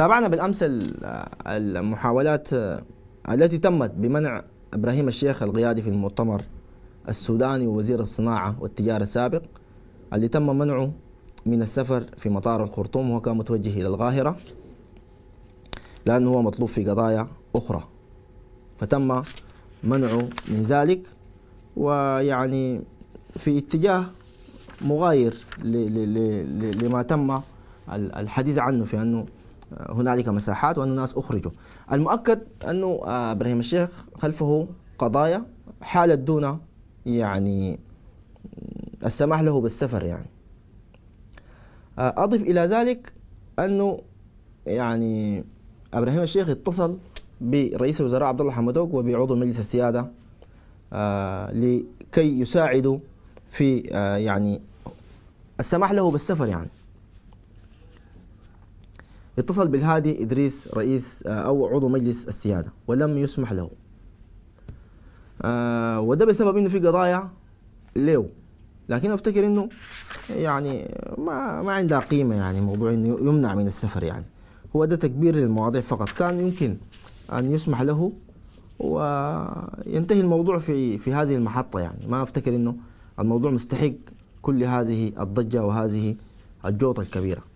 تابعنا بالامس المحاولات التي تمت بمنع ابراهيم الشيخ القيادي في المؤتمر السوداني ووزير الصناعه والتجاره السابق اللي تم منعه من السفر في مطار الخرطوم وهو كان متوجه الى القاهره لانه هو مطلوب في قضايا اخرى فتم منعه من ذلك ويعني في اتجاه مغاير لما تم الحديث عنه في انه هنالك مساحات وأن الناس أخرجوا المؤكد أنه آه، إبراهيم الشيخ خلفه قضايا حالت دون يعني السماح له بالسفر يعني آه، أضف إلى ذلك أنه يعني إبراهيم الشيخ اتصل برئيس الوزراء عبد الله حمدوك وبعضو مجلس السيادة آه، لكي يساعدوا في يعني السماح له بالسفر يعني اتصل بالهادي إدريس رئيس آه، أو عضو مجلس السيادة ولم يسمح له آه، وده بسبب انه في قضايا له لكن افتكر انه يعني ما ما عندها قيمه يعني موضوع انه يمنع من السفر يعني هو ده تكبير للمواضيع فقط كان يمكن ان يسمح له وينتهي الموضوع في في هذه المحطه يعني ما افتكر انه الموضوع مستحق كل هذه الضجه وهذه الجوطه الكبيره